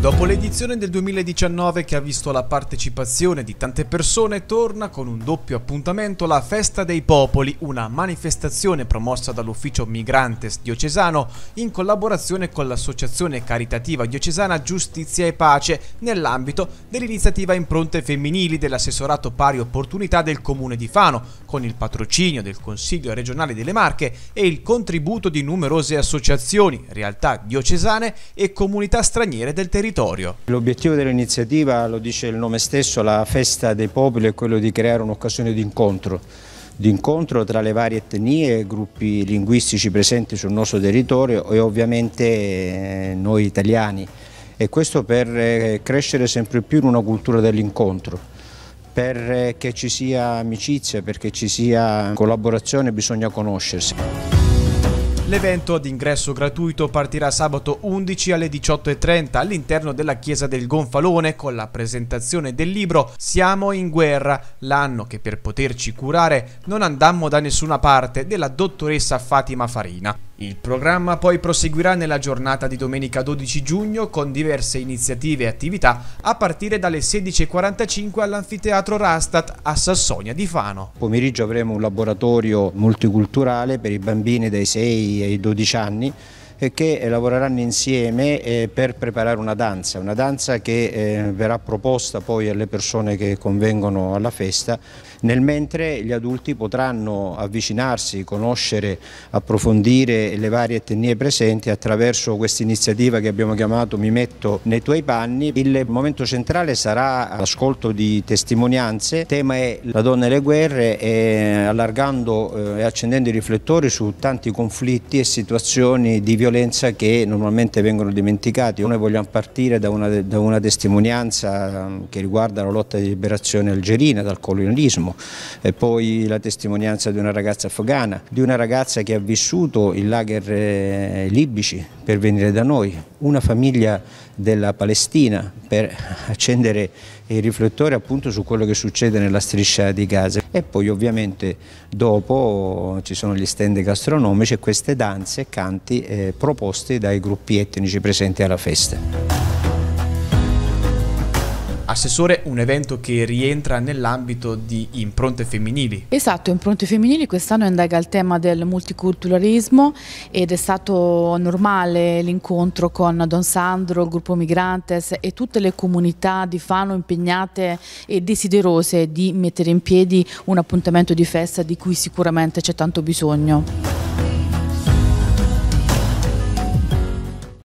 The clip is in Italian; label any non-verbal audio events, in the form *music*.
Dopo l'edizione del 2019 che ha visto la partecipazione di tante persone, torna con un doppio appuntamento la Festa dei Popoli, una manifestazione promossa dall'Ufficio Migrantes diocesano in collaborazione con l'Associazione Caritativa Diocesana Giustizia e Pace nell'ambito dell'iniziativa Impronte Femminili dell'assessorato Pari Opportunità del Comune di Fano, con il patrocinio del Consiglio regionale delle Marche e il contributo di numerose associazioni, realtà diocesane e comunità straniere del territorio territorio. L'obiettivo dell'iniziativa, lo dice il nome stesso, la festa dei popoli è quello di creare un'occasione di incontro d'incontro tra le varie etnie e gruppi linguistici presenti sul nostro territorio e ovviamente eh, noi italiani e questo per eh, crescere sempre più in una cultura dell'incontro perché eh, ci sia amicizia, perché ci sia collaborazione bisogna conoscersi. L'evento ad ingresso gratuito partirà sabato 11 alle 18.30 all'interno della chiesa del Gonfalone con la presentazione del libro Siamo in guerra, l'anno che per poterci curare non andammo da nessuna parte della dottoressa Fatima Farina. Il programma poi proseguirà nella giornata di domenica 12 giugno con diverse iniziative e attività a partire dalle 16.45 all'anfiteatro Rastat a Sassonia di Fano. Pomeriggio avremo un laboratorio multiculturale per i bambini dai 6 ai 12 anni che eh, lavoreranno insieme eh, per preparare una danza, una danza che eh, verrà proposta poi alle persone che convengono alla festa, nel mentre gli adulti potranno avvicinarsi, conoscere, approfondire le varie etnie presenti attraverso questa iniziativa che abbiamo chiamato Mi metto nei tuoi panni. Il momento centrale sarà l'ascolto di testimonianze, il tema è la donna e le guerre e allargando e accendendo i riflettori su tanti conflitti e situazioni di violenza violenza che normalmente vengono dimenticati. Noi vogliamo partire da una, da una testimonianza mm, che riguarda la lotta di liberazione algerina dal colonialismo e poi la testimonianza di una ragazza afghana, di una ragazza che ha vissuto i lager eh, libici per venire da noi, una famiglia della Palestina per *laughs* accendere il riflettore appunto su quello che succede nella striscia di Gaza e poi ovviamente dopo ci sono gli stand gastronomici e queste danze e canti eh, proposte dai gruppi etnici presenti alla festa. Assessore, un evento che rientra nell'ambito di impronte femminili. Esatto, impronte femminili quest'anno indaga il tema del multiculturalismo ed è stato normale l'incontro con Don Sandro, il gruppo Migrantes e tutte le comunità di Fano impegnate e desiderose di mettere in piedi un appuntamento di festa di cui sicuramente c'è tanto bisogno.